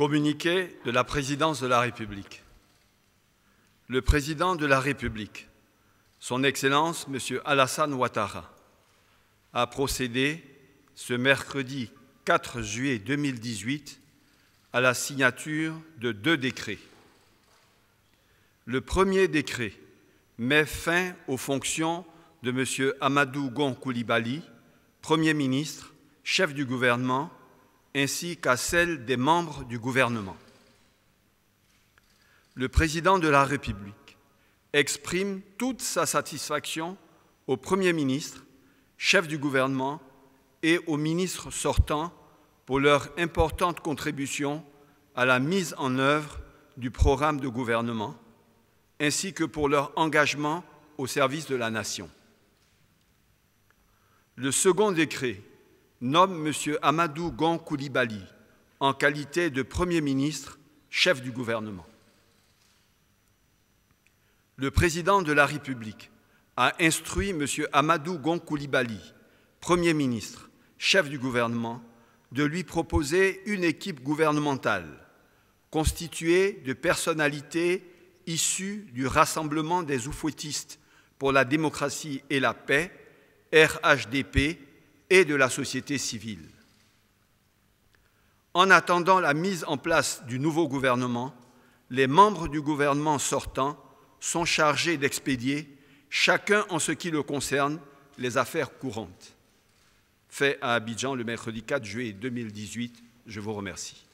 Communiqué de la présidence de la République. Le président de la République, son Excellence M. Alassane Ouattara, a procédé ce mercredi 4 juillet 2018 à la signature de deux décrets. Le premier décret met fin aux fonctions de M. Amadou Gon Premier ministre, chef du gouvernement, ainsi qu'à celle des membres du gouvernement. Le président de la République exprime toute sa satisfaction au Premier ministre, chef du gouvernement et aux ministres sortants pour leur importante contribution à la mise en œuvre du programme de gouvernement, ainsi que pour leur engagement au service de la nation. Le second décret nomme M. Amadou Gon Koulibaly en qualité de Premier ministre, chef du gouvernement. Le président de la République a instruit M. Amadou Gon Koulibaly, Premier ministre, chef du gouvernement, de lui proposer une équipe gouvernementale constituée de personnalités issues du Rassemblement des oufouettistes pour la démocratie et la paix, RHDP, et de la société civile. En attendant la mise en place du nouveau gouvernement, les membres du gouvernement sortant sont chargés d'expédier, chacun en ce qui le concerne, les affaires courantes. Fait à Abidjan le mercredi 4 juillet 2018. Je vous remercie.